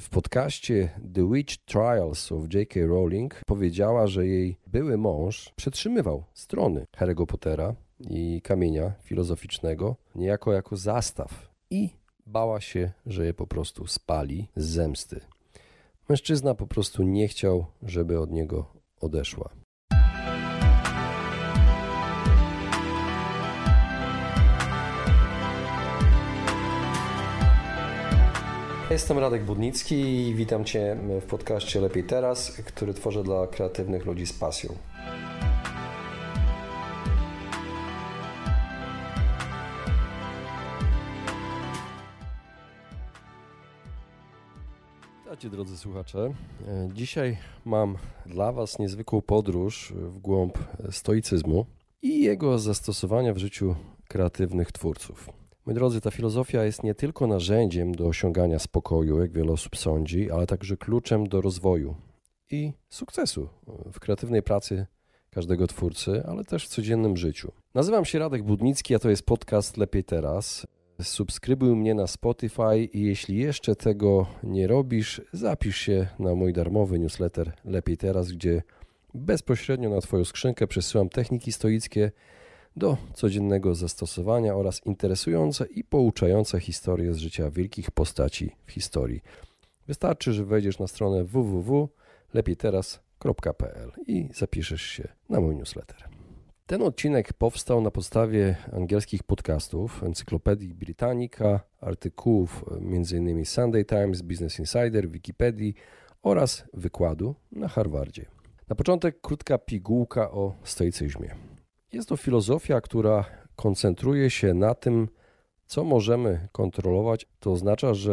W podcaście The Witch Trials of J.K. Rowling powiedziała, że jej były mąż przetrzymywał strony Harry'ego Pottera i kamienia filozoficznego niejako jako zastaw i bała się, że je po prostu spali z zemsty. Mężczyzna po prostu nie chciał, żeby od niego odeszła. Jestem Radek Budnicki i witam Cię w podcaście Lepiej Teraz, który tworzę dla kreatywnych ludzi z pasją. Witajcie drodzy słuchacze. E, dzisiaj mam dla Was niezwykłą podróż w głąb stoicyzmu i jego zastosowania w życiu kreatywnych twórców. Moi drodzy, ta filozofia jest nie tylko narzędziem do osiągania spokoju, jak wiele osób sądzi, ale także kluczem do rozwoju i sukcesu w kreatywnej pracy każdego twórcy, ale też w codziennym życiu. Nazywam się Radek Budnicki, a to jest podcast Lepiej Teraz. Subskrybuj mnie na Spotify i jeśli jeszcze tego nie robisz, zapisz się na mój darmowy newsletter Lepiej Teraz, gdzie bezpośrednio na Twoją skrzynkę przesyłam techniki stoickie, do codziennego zastosowania oraz interesujące i pouczające historie z życia wielkich postaci w historii. Wystarczy, że wejdziesz na stronę www.lepiejteraz.pl i zapiszesz się na mój newsletter. Ten odcinek powstał na podstawie angielskich podcastów, Encyklopedii Britannica, artykułów e, m.in. Sunday Times, Business Insider, Wikipedii oraz wykładu na Harvardzie. Na początek krótka pigułka o stoicyzmie. Jest to filozofia, która koncentruje się na tym, co możemy kontrolować, to oznacza, że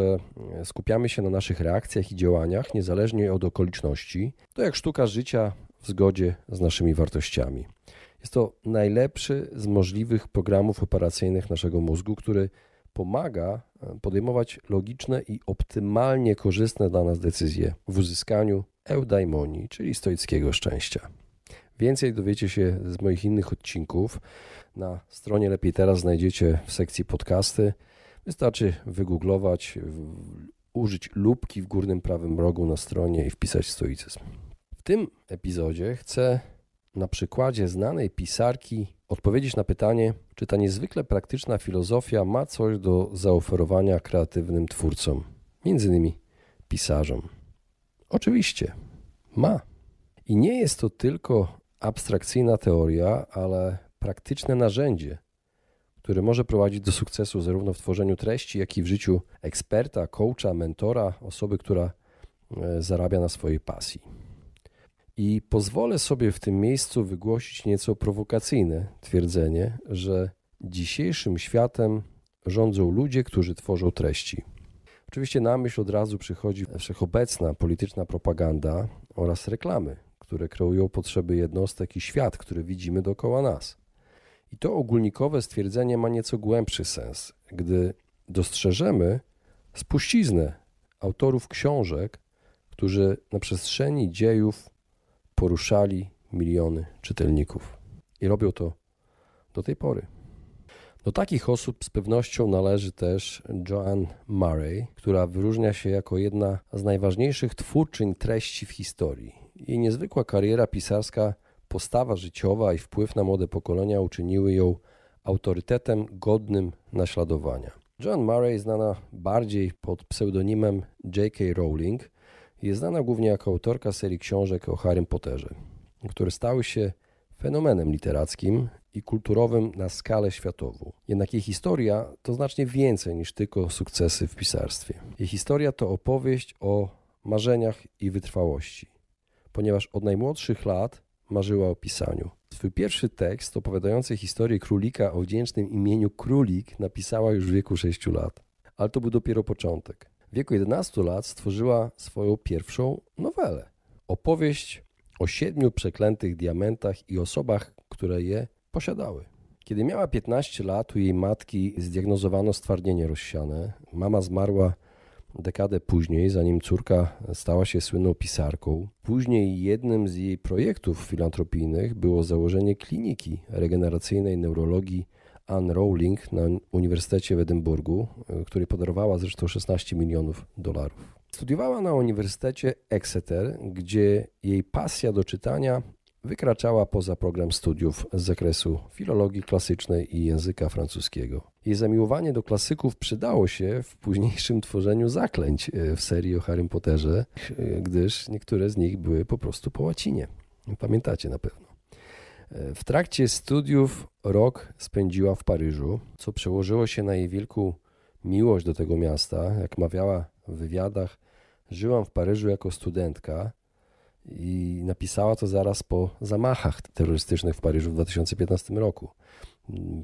e, skupiamy się na naszych reakcjach i działaniach, niezależnie od okoliczności. To jak sztuka życia w zgodzie z naszymi wartościami. Jest to najlepszy z możliwych programów operacyjnych naszego mózgu, który pomaga e, podejmować logiczne i optymalnie korzystne dla nas decyzje w uzyskaniu eudaimonii, czyli stoickiego szczęścia. Więcej dowiecie się z moich innych odcinków. Na stronie Lepiej Teraz znajdziecie w sekcji podcasty. Wystarczy wygooglować, użyć lubki w górnym prawym rogu na stronie i wpisać stoicyzm. W tym epizodzie chcę na przykładzie znanej pisarki odpowiedzieć na pytanie, czy ta niezwykle praktyczna filozofia ma coś do zaoferowania kreatywnym twórcom, między innymi pisarzom. Oczywiście ma. I nie jest to tylko abstrakcyjna teoria, ale praktyczne narzędzie, które może prowadzić do sukcesu zarówno w tworzeniu treści, jak i w życiu eksperta, coacha, mentora, osoby, która e, zarabia na swojej pasji. I pozwolę sobie w tym miejscu wygłosić nieco prowokacyjne twierdzenie, że dzisiejszym światem rządzą ludzie, którzy tworzą treści. Oczywiście na myśl od razu przychodzi wszechobecna polityczna propaganda oraz reklamy, które kreują potrzeby jednostek i świat, który widzimy dookoła nas. I to ogólnikowe stwierdzenie ma nieco głębszy sens, gdy dostrzeżemy spuściznę autorów książek, którzy na przestrzeni dziejów poruszali miliony czytelników. I robią to do tej pory. Do takich osób z pewnością należy też Joanne Murray, która wyróżnia się jako jedna z najważniejszych twórczyń treści w historii. Jej niezwykła kariera pisarska, postawa życiowa i wpływ na młode pokolenia uczyniły ją autorytetem godnym naśladowania. Joan Murray, znana bardziej pod pseudonimem J.K. Rowling, jest znana głównie jako autorka serii książek o Harrym Potterze, które stały się fenomenem literackim i kulturowym na skalę światową. Jednak jej historia to znacznie więcej niż tylko sukcesy w pisarstwie. Jej historia to opowieść o marzeniach i wytrwałości ponieważ od najmłodszych lat marzyła o pisaniu. Swój pierwszy tekst opowiadający historię królika o wdzięcznym imieniu Królik napisała już w wieku 6 lat. Ale to był dopiero początek. W wieku 11 lat stworzyła swoją pierwszą nowelę. Opowieść o siedmiu przeklętych diamentach i osobach, które je posiadały. Kiedy miała 15 lat, u jej matki zdiagnozowano stwardnienie rozsiane. Mama zmarła dekadę później, zanim córka stała się słynną pisarką. Później jednym z jej projektów filantropijnych było założenie kliniki regeneracyjnej neurologii Anne Rowling na Uniwersytecie w Edynburgu, y, której podarowała zresztą 16 milionów dolarów. Studiowała na Uniwersytecie Exeter, gdzie jej pasja do czytania wykraczała poza program studiów z zakresu filologii klasycznej i języka francuskiego. Jej zamiłowanie do klasyków przydało się w późniejszym tworzeniu zaklęć e, w serii o Harry Potterze, e, gdyż niektóre z nich były po prostu po łacinie. Pamiętacie na pewno. E, w trakcie studiów rok spędziła w Paryżu, co przełożyło się na jej wielką miłość do tego miasta. Jak mawiała w wywiadach, żyłam w Paryżu jako studentka, i napisała to zaraz po zamachach terrorystycznych w Paryżu w 2015 roku.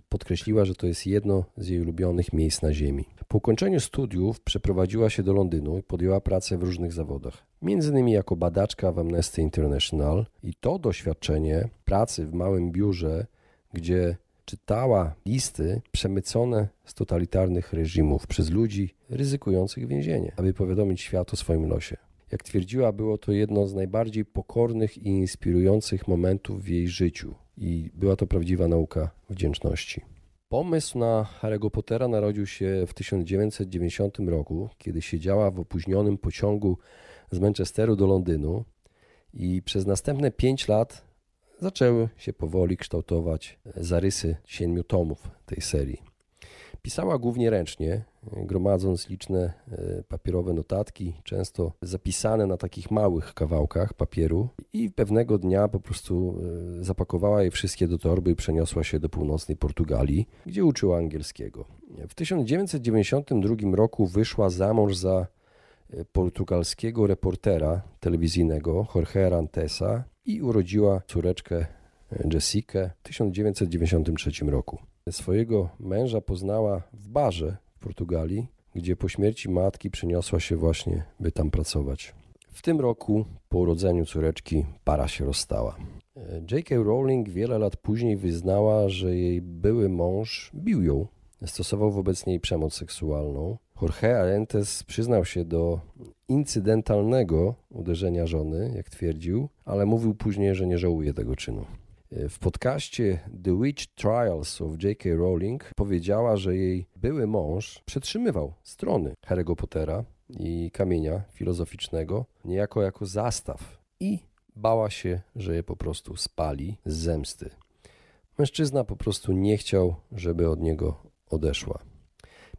Podkreśliła, że to jest jedno z jej ulubionych miejsc na Ziemi. Po ukończeniu studiów przeprowadziła się do Londynu i podjęła pracę w różnych zawodach, między innymi jako badaczka w Amnesty International. I to doświadczenie pracy w małym biurze, gdzie czytała listy przemycone z totalitarnych reżimów przez ludzi ryzykujących więzienie, aby powiadomić świat o swoim losie. Jak twierdziła, było to jedno z najbardziej pokornych i inspirujących momentów w jej życiu i była to prawdziwa nauka wdzięczności. Pomysł na Harry'ego Pottera narodził się w 1990 roku, kiedy siedziała w opóźnionym pociągu z Manchesteru do Londynu i przez następne 5 lat zaczęły się powoli kształtować zarysy siedmiu tomów tej serii. Pisała głównie ręcznie, gromadząc liczne e, papierowe notatki, często zapisane na takich małych kawałkach papieru, i pewnego dnia po prostu e, zapakowała je wszystkie do torby i przeniosła się do północnej Portugalii, gdzie uczyła angielskiego. W 1992 roku wyszła za mąż za e, portugalskiego reportera telewizyjnego Jorge Arantesa i urodziła córeczkę Jessica w 1993 roku. Swojego męża poznała w barze Portugalii, gdzie po śmierci matki przeniosła się właśnie, by tam pracować. W tym roku, po urodzeniu córeczki, para się rozstała. E, J.K. Rowling wiele lat później wyznała, że jej były mąż bił ją. Stosował wobec niej przemoc seksualną. Jorge Arentes przyznał się do incydentalnego uderzenia żony, jak twierdził, ale mówił później, że nie żałuje tego czynu. E, w podcaście The Witch Trials of J.K. Rowling powiedziała, że jej były mąż przetrzymywał strony Harry'ego Pottera i kamienia filozoficznego niejako jako zastaw i bała się, że je po prostu spali z zemsty. Mężczyzna po prostu nie chciał, żeby od niego odeszła.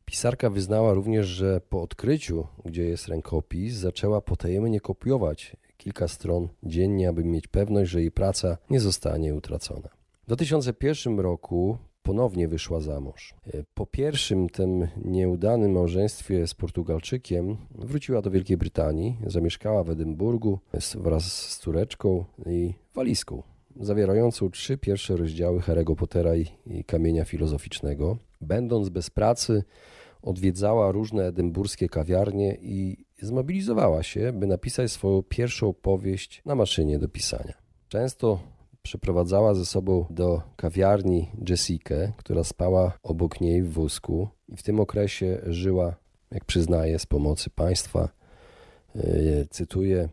Pisarka wyznała również, że po odkryciu, gdzie jest rękopis, zaczęła potajemnie kopiować kilka stron dziennie, aby mieć pewność, że jej praca nie zostanie utracona. W 2001 roku ponownie wyszła za mąż. E, po pierwszym tym nieudanym małżeństwie z Portugalczykiem wróciła do Wielkiej Brytanii, zamieszkała w Edynburgu wraz z córeczką i walizką zawierającą trzy pierwsze rozdziały Harry'ego Pottera i, i Kamienia Filozoficznego. Będąc bez pracy, odwiedzała różne edynburskie kawiarnie i zmobilizowała się, by napisać swoją pierwszą powieść na maszynie do pisania. Często przeprowadzała ze sobą do kawiarni Jessica, która spała obok niej w wózku i w tym okresie żyła, jak przyznaje, z pomocy państwa. E, cytuję: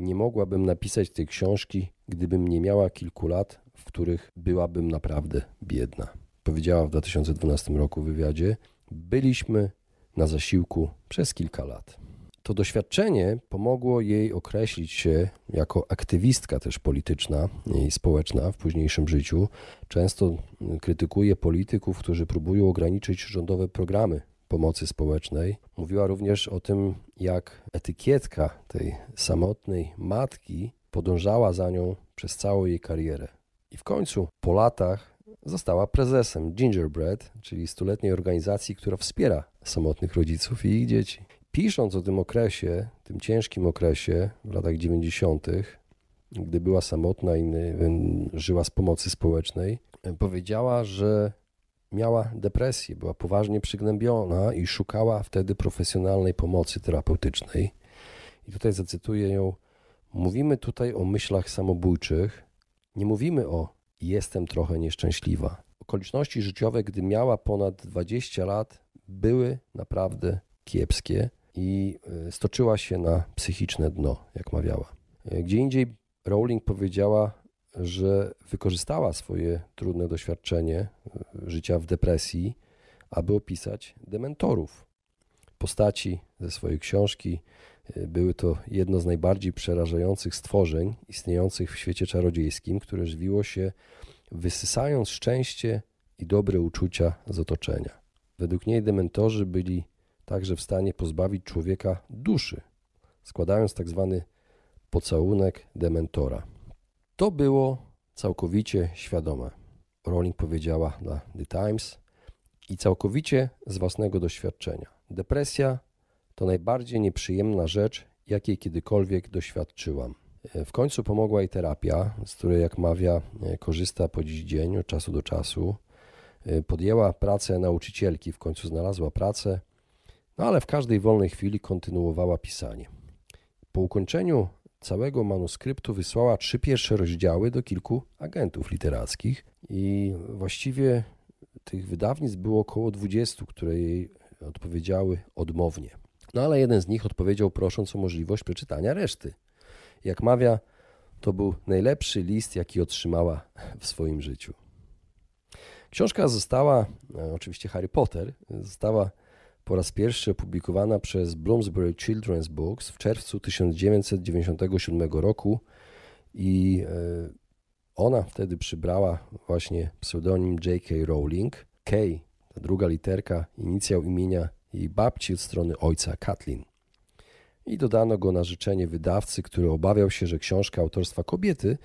Nie mogłabym napisać tej książki, gdybym nie miała kilku lat, w których byłabym naprawdę biedna. Powiedziała w 2012 roku w wywiadzie: Byliśmy na zasiłku przez kilka lat. To doświadczenie pomogło jej określić się jako aktywistka też polityczna i społeczna w późniejszym życiu. Często mm, krytykuje polityków, którzy próbują ograniczyć rządowe programy pomocy społecznej. Mówiła również o tym, jak etykietka tej samotnej matki podążała za nią przez całą jej karierę. I w końcu, po latach, została prezesem Gingerbread, czyli stuletniej organizacji, która wspiera samotnych rodziców i ich dzieci pisząc o tym okresie, tym ciężkim okresie w latach 90., gdy była samotna i żyła z pomocy społecznej, e, powiedziała, że miała depresję, była poważnie przygnębiona i szukała wtedy profesjonalnej pomocy terapeutycznej. I tutaj zacytuję ją: Mówimy tutaj o myślach samobójczych, nie mówimy o jestem trochę nieszczęśliwa. Okoliczności życiowe, gdy miała ponad 20 lat, były naprawdę kiepskie i e, stoczyła się na psychiczne dno, jak mawiała. E, gdzie indziej Rowling powiedziała, że wykorzystała swoje trudne doświadczenie e, życia w depresji, aby opisać dementorów. Postaci ze swojej książki były to jedno z najbardziej przerażających stworzeń istniejących w świecie czarodziejskim, które żywiło się wysysając szczęście i dobre uczucia z otoczenia. Według niej dementorzy byli także w stanie pozbawić człowieka duszy, składając tak zwany pocałunek dementora. To było całkowicie świadome. Rowling powiedziała dla The Times i całkowicie z własnego doświadczenia. Depresja to najbardziej nieprzyjemna rzecz, jakiej kiedykolwiek doświadczyłam. W końcu pomogła jej terapia, z której, jak mawia, korzysta po dziś dzień od czasu do czasu. Podjęła pracę nauczycielki, w końcu znalazła pracę no ale w każdej wolnej chwili kontynuowała pisanie. Po ukończeniu całego manuskryptu wysłała trzy pierwsze rozdziały do kilku agentów literackich i właściwie tych wydawnictw było około 20, które jej odpowiedziały odmownie. No ale jeden z nich odpowiedział prosząc o możliwość przeczytania reszty. Jak mawia, to był najlepszy list, jaki otrzymała w swoim życiu. Książka została, e, oczywiście Harry Potter, została po raz pierwszy opublikowana przez Bloomsbury Children's Books w czerwcu 1997 roku i e, ona wtedy przybrała właśnie pseudonim J.K. Rowling. K, ta druga literka, inicjał imienia jej babci od strony ojca Kathleen. I dodano go na życzenie wydawcy, który obawiał się, że książka autorstwa kobiety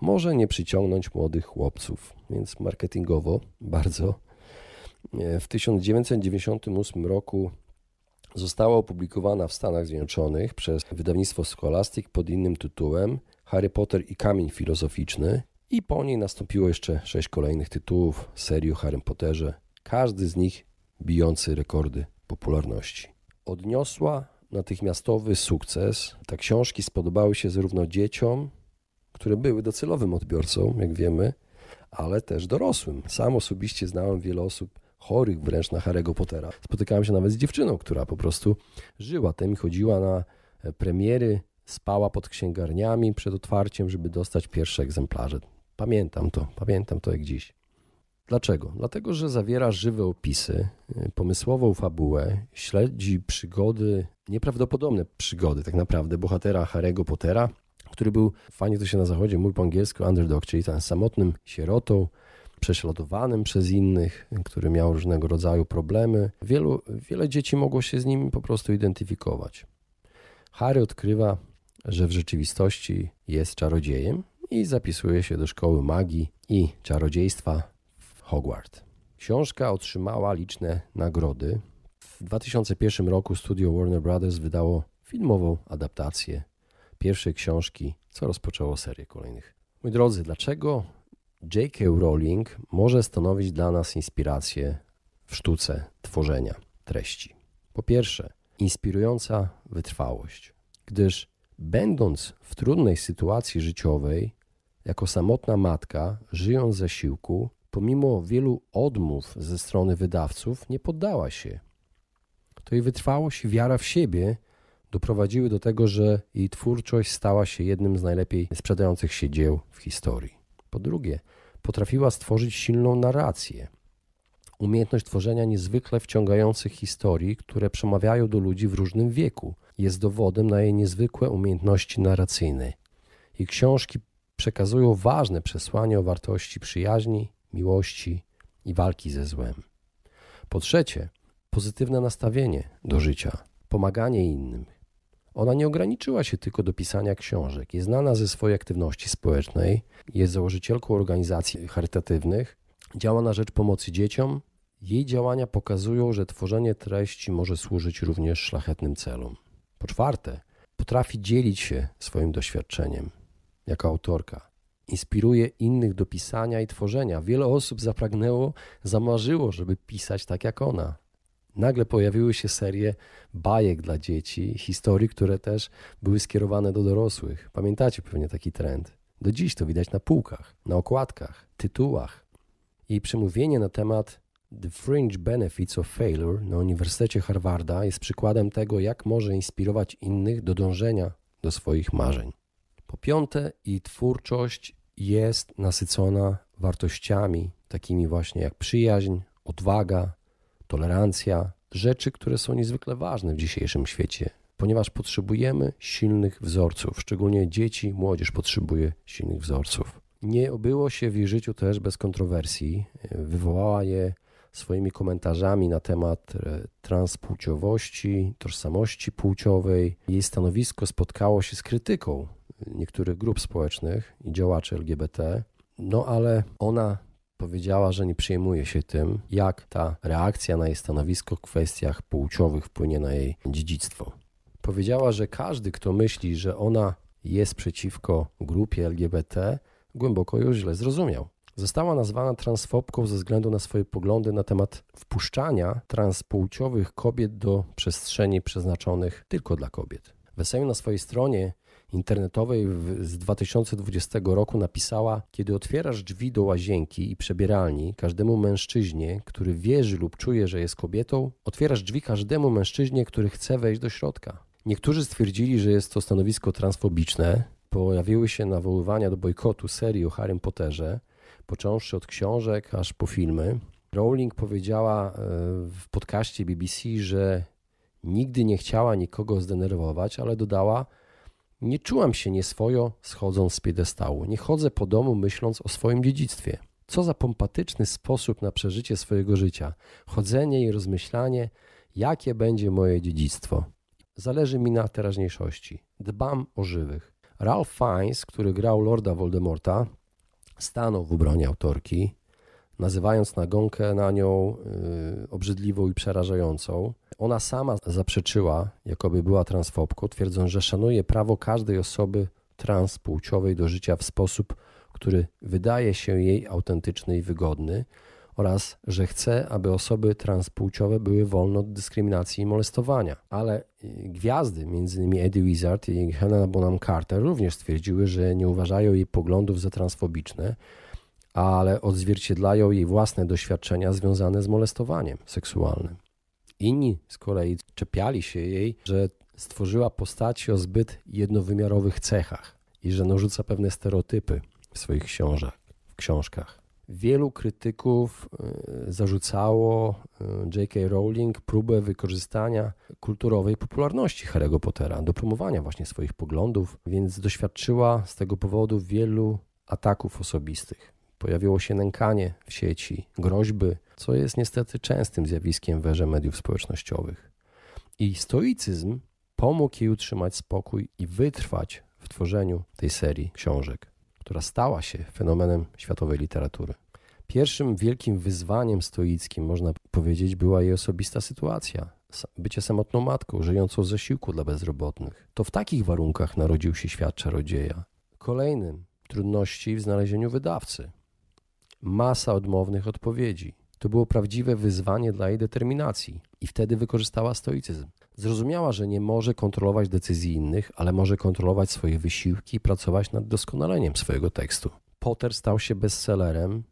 może nie przyciągnąć młodych chłopców. Więc marketingowo bardzo w 1998 roku została opublikowana w Stanach Zjednoczonych przez wydawnictwo Scholastic pod innym tytułem Harry Potter i Kamień Filozoficzny i po niej nastąpiło jeszcze sześć kolejnych tytułów serii o Harry Potterze, każdy z nich bijący rekordy popularności. Odniosła natychmiastowy sukces. Te książki spodobały się zarówno dzieciom, które były docelowym odbiorcą, jak wiemy, ale też dorosłym. Sam osobiście znałem wiele osób, chorych wręcz na Harry'ego Pottera. Spotykałem się nawet z dziewczyną, która po prostu żyła tym, chodziła na e, premiery, spała pod księgarniami przed otwarciem, żeby dostać pierwsze egzemplarze. Pamiętam to, pamiętam to jak dziś. Dlaczego? Dlatego, że zawiera żywe opisy, e, pomysłową fabułę, śledzi przygody, nieprawdopodobne przygody tak naprawdę bohatera Harry'ego Pottera, który był, fajnie to się na zachodzie mówi po angielsku, underdog, czyli ten samotnym sierotą, prześladowanym przez innych, który miał różnego rodzaju problemy. Wielu, wiele dzieci mogło się z nim po prostu identyfikować. Harry odkrywa, że w rzeczywistości jest czarodziejem i zapisuje się do szkoły magii i czarodziejstwa w Hogwarts. Książka otrzymała liczne nagrody. W 2001 roku studio Warner Brothers wydało filmową adaptację pierwszej książki, co rozpoczęło serię kolejnych. Moi drodzy, dlaczego J.K. Rowling może stanowić dla nas inspirację w sztuce tworzenia treści. Po pierwsze, inspirująca wytrwałość, gdyż będąc w trudnej sytuacji życiowej, jako samotna matka, żyjąc ze zasiłku, pomimo wielu odmów ze strony wydawców, nie poddała się. To jej wytrwałość i wiara w siebie doprowadziły do tego, że jej twórczość stała się jednym z najlepiej sprzedających się dzieł w historii. Po drugie, potrafiła stworzyć silną narrację. Umiejętność tworzenia niezwykle wciągających historii, które przemawiają do ludzi w różnym wieku, jest dowodem na jej niezwykłe umiejętności narracyjne. Jej książki przekazują ważne przesłanie o wartości przyjaźni, miłości i walki ze złem. Po trzecie, pozytywne nastawienie do życia, pomaganie innym, ona nie ograniczyła się tylko do pisania książek. Jest znana ze swojej aktywności społecznej, jest założycielką organizacji charytatywnych, działa na rzecz pomocy dzieciom. Jej działania pokazują, że tworzenie treści może służyć również szlachetnym celom. Po czwarte, potrafi dzielić się swoim doświadczeniem jako autorka. Inspiruje innych do pisania i tworzenia. Wiele osób zapragnęło, zamarzyło, żeby pisać tak jak ona nagle pojawiły się serie bajek dla dzieci, historii, które też były skierowane do dorosłych. Pamiętacie pewnie taki trend. Do dziś to widać na półkach, na okładkach, tytułach. i przemówienie na temat The Fringe Benefits of Failure na Uniwersytecie Harvarda jest przykładem tego, jak może inspirować innych do dążenia do swoich marzeń. Po piąte, i twórczość jest nasycona wartościami takimi właśnie jak przyjaźń, odwaga, tolerancja rzeczy, które są niezwykle ważne w dzisiejszym świecie, ponieważ potrzebujemy silnych wzorców, szczególnie dzieci, młodzież potrzebuje silnych wzorców. Nie obyło się w jej życiu też bez kontrowersji. Wywołała je swoimi komentarzami na temat e, transpłciowości, tożsamości płciowej. Jej stanowisko spotkało się z krytyką niektórych grup społecznych i działaczy LGBT. No ale ona powiedziała, że nie przejmuje się tym, jak ta reakcja na jej stanowisko w kwestiach płciowych wpłynie na jej dziedzictwo. Powiedziała, że każdy, kto myśli, że ona jest przeciwko grupie LGBT, głęboko ją źle zrozumiał. Została nazwana transfobką ze względu na swoje poglądy na temat wpuszczania transpłciowych kobiet do przestrzeni przeznaczonych tylko dla kobiet. Wesemiu na swojej stronie internetowej z 2020 roku napisała: Kiedy otwierasz drzwi do łazienki i przebieralni każdemu mężczyźnie, który wierzy lub czuje, że jest kobietą, otwierasz drzwi każdemu mężczyźnie, który chce wejść do środka. Niektórzy stwierdzili, że jest to stanowisko transfobiczne. Pojawiły się nawoływania do bojkotu serii o Harrym Potterze, począwszy od książek aż po filmy. Rowling powiedziała e, w podcaście BBC, że nigdy nie chciała nikogo zdenerwować, ale dodała, nie czułam się nieswojo schodząc z piedestału. Nie chodzę po domu myśląc o swoim dziedzictwie. Co za pompatyczny sposób na przeżycie swojego życia. Chodzenie i rozmyślanie, jakie będzie moje dziedzictwo. Zależy mi na teraźniejszości. Dbam o żywych. Ralph Fiennes, który grał Lorda Voldemorta, stanął w obronie autorki nazywając nagonkę na nią y, obrzydliwą i przerażającą. Ona sama zaprzeczyła, jakoby była transfobką, twierdząc, że szanuje prawo każdej osoby transpłciowej do życia w sposób, który wydaje się jej autentyczny i wygodny oraz że chce, aby osoby transpłciowe były wolne od dyskryminacji i molestowania. Ale y, gwiazdy, m.in. Eddie Wizard i Helena Bonham Carter, również stwierdziły, że nie uważają jej poglądów za transfobiczne, ale odzwierciedlają jej własne doświadczenia związane z molestowaniem seksualnym. Inni z kolei czepiali się jej, że stworzyła postaci o zbyt jednowymiarowych cechach i że narzuca pewne stereotypy w swoich książach, w książkach. Wielu krytyków y, zarzucało y, J.K. Rowling próbę wykorzystania kulturowej popularności Harry'ego Pottera do promowania właśnie swoich poglądów, więc doświadczyła z tego powodu wielu ataków osobistych. Pojawiło się nękanie w sieci, groźby, co jest niestety częstym zjawiskiem w erze mediów społecznościowych. I stoicyzm pomógł jej utrzymać spokój i wytrwać w tworzeniu tej serii książek, która stała się fenomenem światowej literatury. Pierwszym wielkim wyzwaniem stoickim, można powiedzieć, była jej osobista sytuacja. Bycie samotną matką, żyjącą z zasiłku dla bezrobotnych. To w takich warunkach narodził się świat czarodzieja. Kolejnym trudności w znalezieniu wydawcy masa odmownych odpowiedzi. To było prawdziwe wyzwanie dla jej determinacji i wtedy wykorzystała stoicyzm. Zrozumiała, że nie może kontrolować decyzji innych, ale może kontrolować swoje wysiłki i pracować nad doskonaleniem swojego tekstu. Potter stał się bestsellerem,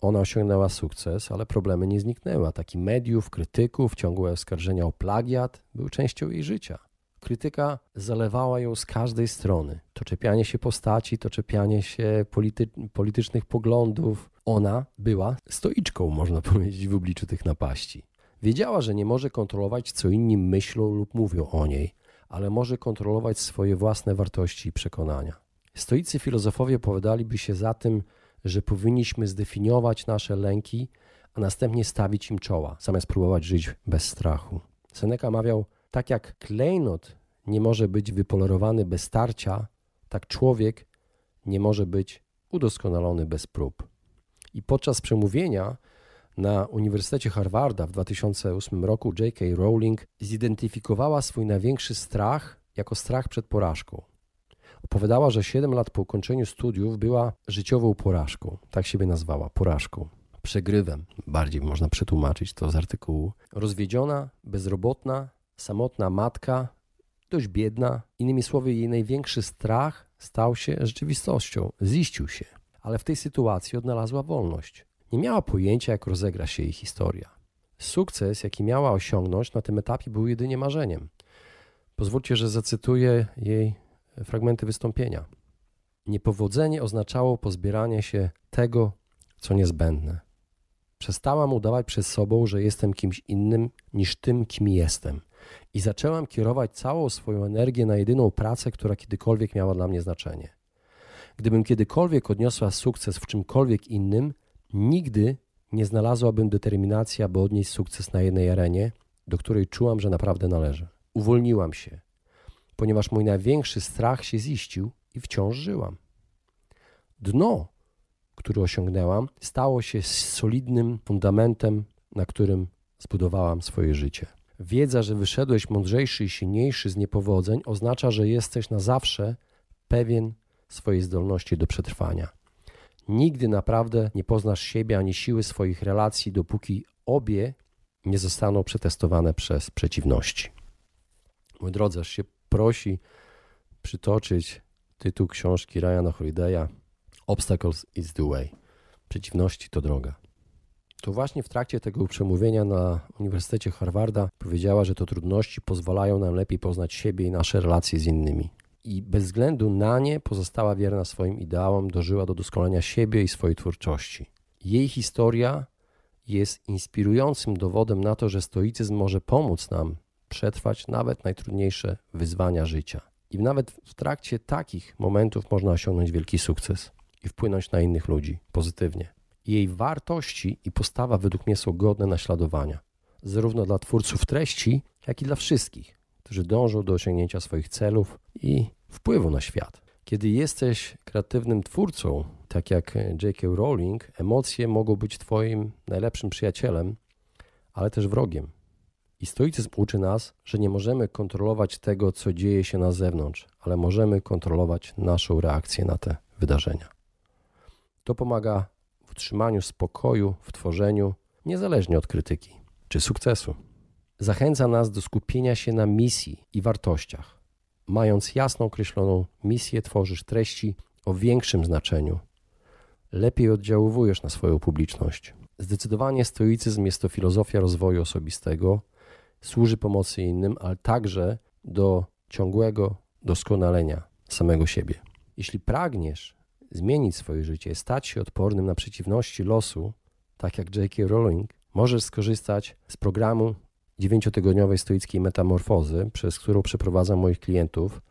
ona osiągnęła sukces, ale problemy nie zniknęły. taki mediów, krytyków, ciągłe oskarżenia o plagiat były częścią jej życia. Krytyka zalewała ją z każdej strony. To czepianie się postaci, to czepianie się polity politycznych poglądów. Ona była stoiczką, można powiedzieć, w obliczu tych napaści. Wiedziała, że nie może kontrolować, co inni myślą lub mówią o niej, ale może kontrolować swoje własne wartości i przekonania. Stoicy filozofowie powiadaliby się za tym, że powinniśmy zdefiniować nasze lęki, a następnie stawić im czoła, zamiast próbować żyć bez strachu. Seneca mawiał: tak jak klejnot nie może być wypolerowany bez starcia, tak człowiek nie może być udoskonalony bez prób. I podczas przemówienia na Uniwersytecie Harvarda w 2008 roku J.K. Rowling zidentyfikowała swój największy strach jako strach przed porażką. Opowiadała, że 7 lat po ukończeniu studiów była życiową porażką. Tak siebie nazwała porażką. Przegrywem, bardziej można przetłumaczyć to z artykułu. Rozwiedziona, bezrobotna, samotna matka, dość biedna. Innymi słowy, jej największy strach stał się rzeczywistością, ziścił się, ale w tej sytuacji odnalazła wolność. Nie miała pojęcia, jak rozegra się jej historia. Sukces, jaki miała osiągnąć na tym etapie, był jedynie marzeniem. Pozwólcie, że zacytuję jej fragmenty wystąpienia. Niepowodzenie oznaczało pozbieranie się tego, co niezbędne. Przestałam udawać przed sobą, że jestem kimś innym niż tym, kim jestem – i zaczęłam kierować całą swoją energię na jedyną pracę, która kiedykolwiek miała dla mnie znaczenie. Gdybym kiedykolwiek odniosła sukces w czymkolwiek innym, nigdy nie znalazłabym determinacji, aby odnieść sukces na jednej arenie, do której czułam, że naprawdę należy. Uwolniłam się, ponieważ mój największy strach się ziścił i wciąż żyłam. Dno, które osiągnęłam, stało się solidnym fundamentem, na którym zbudowałam swoje życie. Wiedza, że wyszedłeś mądrzejszy i silniejszy z niepowodzeń, oznacza, że jesteś na zawsze pewien swojej zdolności do przetrwania. Nigdy naprawdę nie poznasz siebie ani siły swoich relacji, dopóki obie nie zostaną przetestowane przez przeciwności. Mój drodzy, aż się prosi przytoczyć tytuł książki Ryana Holiday'a Obstacles is the way. Przeciwności to droga to właśnie w trakcie tego przemówienia na Uniwersytecie Harvarda powiedziała, że to trudności pozwalają nam lepiej poznać siebie i nasze relacje z innymi. I bez względu na nie pozostała wierna swoim ideałom, dożyła do doskonalenia siebie i swojej twórczości. Jej historia jest inspirującym dowodem na to, że stoicyzm może pomóc nam przetrwać nawet najtrudniejsze wyzwania życia. I nawet w trakcie takich momentów można osiągnąć wielki sukces i wpłynąć na innych ludzi pozytywnie. Jej wartości i postawa według mnie są godne naśladowania, zarówno dla twórców treści, jak i dla wszystkich, którzy dążą do osiągnięcia swoich celów i wpływu na świat. Kiedy jesteś kreatywnym twórcą, tak jak J.K. Rowling, emocje mogą być Twoim najlepszym przyjacielem, ale też wrogiem. I stoicyzm uczy nas, że nie możemy kontrolować tego, co dzieje się na zewnątrz, ale możemy kontrolować naszą reakcję na te wydarzenia. To pomaga utrzymaniu spokoju w tworzeniu, niezależnie od krytyki czy sukcesu. Zachęca nas do skupienia się na misji i wartościach. Mając jasno określoną misję, tworzysz treści o większym znaczeniu. Lepiej oddziaływujesz na swoją publiczność. Zdecydowanie stoicyzm jest to filozofia rozwoju osobistego, służy pomocy innym, ale także do ciągłego doskonalenia samego siebie. Jeśli pragniesz zmienić swoje życie, stać się odpornym na przeciwności losu, tak jak J.K. Rowling, możesz skorzystać z programu dziewięciotygodniowej stoickiej metamorfozy, przez którą przeprowadzam moich klientów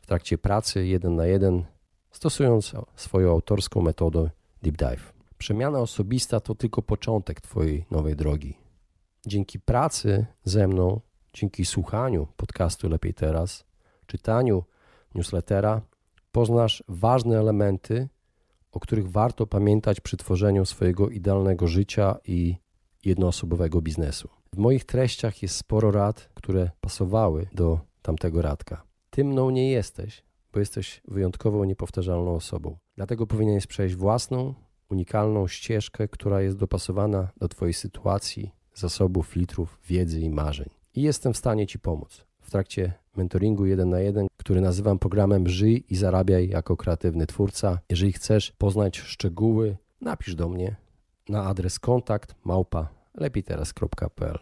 w trakcie pracy jeden na jeden, stosując swoją autorską metodę Deep Dive. Przemiana osobista to tylko początek Twojej nowej drogi. Dzięki pracy ze mną, dzięki słuchaniu podcastu Lepiej Teraz, czytaniu newslettera, poznasz ważne elementy, o których warto pamiętać przy tworzeniu swojego idealnego życia i jednoosobowego biznesu. W moich treściach jest sporo rad, które pasowały do tamtego radka. Ty mną nie jesteś, bo jesteś wyjątkową, niepowtarzalną osobą. Dlatego powinieneś przejść własną, unikalną ścieżkę, która jest dopasowana do Twojej sytuacji, zasobów, filtrów, wiedzy i marzeń. I jestem w stanie Ci pomóc w trakcie mentoringu 1 na 1, który nazywam programem Żyj i zarabiaj jako kreatywny twórca. Jeżeli chcesz poznać szczegóły, napisz do mnie na adres kontakt małpa lepiejteraz.pl.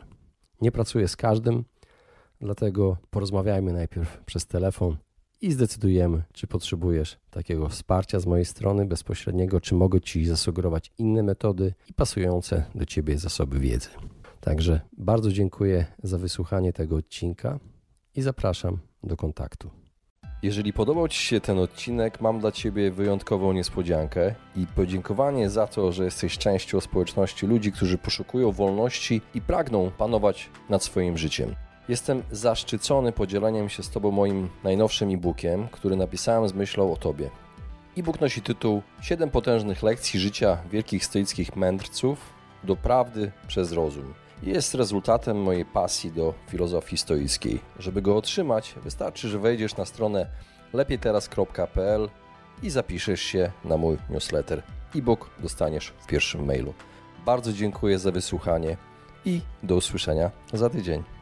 Nie pracuję z każdym, dlatego porozmawiajmy najpierw przez telefon i zdecydujemy, czy potrzebujesz takiego wsparcia z mojej strony bezpośredniego, czy mogę Ci zasugerować inne metody i pasujące do Ciebie zasoby wiedzy. Także bardzo dziękuję za wysłuchanie tego odcinka i zapraszam do kontaktu. Jeżeli podobał Ci się ten odcinek, mam dla Ciebie wyjątkową niespodziankę i podziękowanie za to, że jesteś częścią społeczności ludzi, którzy poszukują wolności i pragną panować nad swoim życiem. Jestem zaszczycony podzieleniem się z Tobą moim najnowszym e-bookiem, który napisałem z myślą o Tobie. E-book nosi tytuł 7 potężnych lekcji życia wielkich stoickich mędrców do prawdy przez rozum jest rezultatem mojej pasji do filozofii stoickiej. Żeby go otrzymać, wystarczy, że wejdziesz na stronę lepiejteraz.pl i zapiszesz się na mój newsletter. E-book dostaniesz w pierwszym mailu. Bardzo dziękuję za wysłuchanie i do usłyszenia za tydzień.